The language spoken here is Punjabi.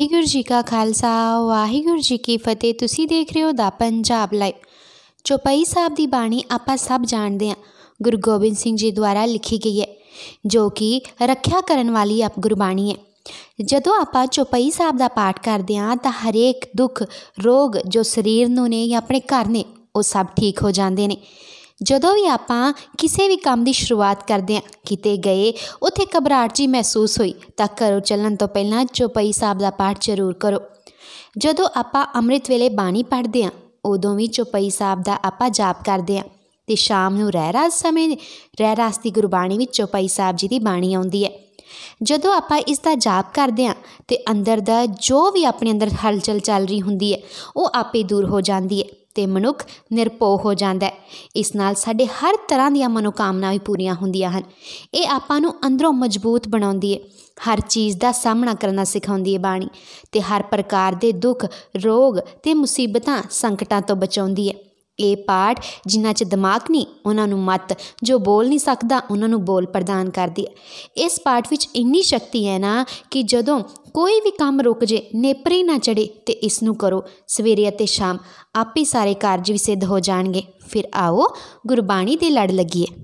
ਵਾਹਿਗੁਰੂ ਜੀ ਕਾ ਖਾਲਸਾ ਵਾਹਿਗੁਰੂ ਜੀ ਕੀ ਫਤਿਹ ਤੁਸੀਂ ਦੇਖ ਰਹੇ ਹੋ ਦਾ ਪੰਜਾਬ ਲਾਈਵ ਚੋਪਈ ਸਾਹਿਬ ਦੀ ਬਾਣੀ ਆਪਾਂ ਸਭ ਜਾਣਦੇ ਆ ਗੁਰੂ ਗੋਬਿੰਦ ਸਿੰਘ ਜੀ ਦੁਆਰਾ ਲਿਖੀ ਗਈ ਹੈ ਜੋ ਕਿ ਰੱਖਿਆ ਕਰਨ ਵਾਲੀ ਆਪ ਗੁਰਬਾਣੀ ਹੈ ਜਦੋਂ ਆਪਾਂ ਚੋਪਈ ਸਾਹਿਬ ਦਾ ਪਾਠ ਕਰਦੇ ਆ ਤਾਂ ਹਰੇਕ ਦੁੱਖ ਰੋਗ ਜੋ ਸਰੀਰ ਨੂੰ ਨੇ ਜਾਂ ਆਪਣੇ ਘਰ ਨੇ ਉਹ ਸਭ ਠੀਕ ਹੋ ਜਾਂਦੇ ਨੇ ਜਦੋਂ ਵੀ ਆਪਾਂ ਕਿਸੇ ਵੀ ਕੰਮ ਦੀ ਸ਼ੁਰੂਆਤ ਕਰਦੇ ਹਾਂ ਕਿਤੇ ਗਏ ਉੱਥੇ ਘਬਰਾਹਟ ਜੀ ਮਹਿਸੂਸ ਹੋਈ ਤਾਂ ਘਰੋਂ ਚੱਲਣ ਤੋਂ ਪਹਿਲਾਂ ਚੌਪਈ ਸਾਹਿਬ ਦਾ ਪਾਠ ਜ਼ਰੂਰ ਕਰੋ ਜਦੋਂ ਆਪਾਂ ਅੰਮ੍ਰਿਤ ਵੇਲੇ ਬਾਣੀ ਪੜ੍ਹਦੇ ਹਾਂ ਉਦੋਂ ਵੀ ਚੌਪਈ ਸਾਹਿਬ ਦਾ ਆਪਾਂ ਜਾਪ ਕਰਦੇ ਹਾਂ ਤੇ ਸ਼ਾਮ ਨੂੰ ਰਹਿ ਰਾਸ ਸਮੇਂ ਰਹਿ ਰਾਸ ਦੀ ਗੁਰਬਾਣੀ ਵਿੱਚ ਚੌਪਈ ਸਾਹਿਬ ਜੀ ਦੀ ਬਾਣੀ ਆਉਂਦੀ ਹੈ ਜਦੋਂ ਆਪਾਂ ਇਸ ਦਾ ਜਾਪ ਕਰਦੇ ਹਾਂ ਤੇ ਅੰਦਰ ਦਾ ਜੋ ਵੀ ਆਪਣੇ ਅੰਦਰ ਹਲਚਲ ਚੱਲ ਰਹੀ ਹੁੰਦੀ ਹੈ ਉਹ ਆਪੇ ਦੂਰ ਹੋ ਜਾਂਦੀ ਹੈ ਤੇ ਮਨੁੱਖ ਨਿਰਪੋ ਹੋ ਜਾਂਦਾ ਹੈ ਇਸ ਨਾਲ ਸਾਡੇ ਹਰ ਤਰ੍ਹਾਂ ਦੀਆਂ ਮਨੋਕਾਮਨਾਵਾਂ ਵੀ ਪੂਰੀਆਂ ਹੁੰਦੀਆਂ ਹਨ ਇਹ ਆਪਾਂ ਨੂੰ ਅੰਦਰੋਂ ਮਜ਼ਬੂਤ ਬਣਾਉਂਦੀ ਹੈ ਹਰ ਚੀਜ਼ ਦਾ ਸਾਹਮਣਾ ਕਰਨਾ ਸਿਖਾਉਂਦੀ ਹੈ ਬਾਣੀ ਤੇ ਹਰ ਪ੍ਰਕਾਰ ਦੇ ਦੁੱਖ ਰੋਗ ਤੇ ਮੁਸੀਬਤਾਂ ਸੰਕਟਾਂ ਤੋਂ ਬਚਾਉਂਦੀ ਹੈ ਇਹ ਪਾਠ ਜਿਨ੍ਹਾਂ 'ਚ ਦਿਮਾਗ ਨਹੀਂ ਉਹਨਾਂ ਨੂੰ ਮਤ ਜੋ ਬੋਲ ਨਹੀਂ ਸਕਦਾ ਉਹਨਾਂ ਨੂੰ ਬੋਲ ਪ੍ਰਦਾਨ ਕਰਦੀ ਹੈ ਇਸ ਪਾਠ ਵਿੱਚ ਇੰਨੀ ਸ਼ਕਤੀ ਹੈ ਨਾ ਕਿ ਜਦੋਂ ਕੋਈ ਵੀ ਕੰਮ ਰੁਕ ਜੇ ਨੇਪਰੇ ਨਾ ਚੜੇ ਤੇ ਇਸ ਨੂੰ ਕਰੋ ਸਵੇਰੇ ਅਤੇ ਸ਼ਾਮ ਆਪੇ ਸਾਰੇ ਕਾਰਜ ਵੀ ਸਿੱਧ ਹੋ ਜਾਣਗੇ ਫਿਰ ਆਓ ਗੁਰਬਾਣੀ ਦੇ ਲੜ ਲੱਗੀਏ